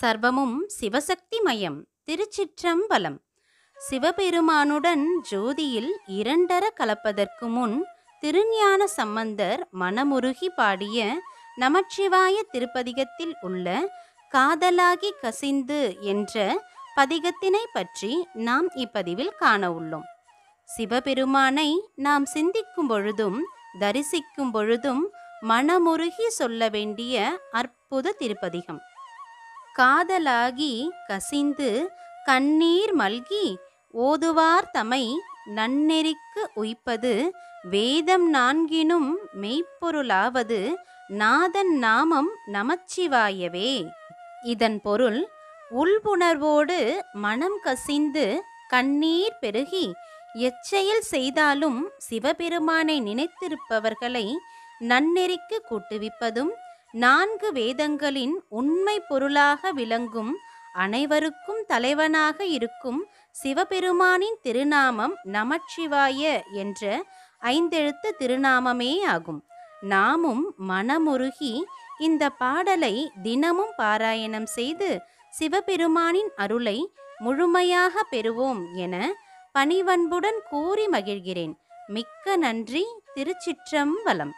சர்வமும் சிவசக்தி மயம் திருச்சிற்றம்பலம் சிவபெருமானுடன் ஜோதியில் இரண்டர கலப்பதற்கு முன் திருஞான சம்பந்தர் மனமுருகி பாடிய நமச்சிவாய திருப்பதிகத்தில் உள்ள காதலாகி கசிந்து என்ற பதிகத்தினை பற்றி நாம் இப்பதிவில் காண உள்ளோம் சிவபெருமானை நாம் சிந்திக்கும் பொழுதும் தரிசிக்கும் பொழுதும் மனமுருகி சொல்ல வேண்டிய அற்புத திருப்பதிகம் காதலாகி கசிந்து கண்ணீர் மல்கி ஓதுவார் தமை நன்னெறிக்கு உய்ப்பது வேதம் நான்கினும் மெய்ப்பொருளாவது நாதன் நாமம் நமச்சிவாயவே இதன் பொருள் உள்புணர்வோடு மனம் கசிந்து கண்ணீர் பெருகி எச்செயல் செய்தாலும் சிவபெருமானை நினைத்திருப்பவர்களை நன்னெறிக்கு கூட்டுவிப்பதும் நான்கு வேதங்களின் உண்மை பொருளாக விளங்கும் அனைவருக்கும் தலைவனாக இருக்கும் சிவபெருமானின் திருநாமம் நமச்சிவாய என்ற ஐந்தெழுத்து திருநாமமே ஆகும் நாமும் மனமுருகி இந்த பாடலை தினமும் பாராயணம் செய்து சிவபெருமானின் அருளை முழுமையாக பெறுவோம் என பணிவன்புடன் கூறி மகிழ்கிறேன் மிக்க நன்றி திருச்சிற்றம்பலம்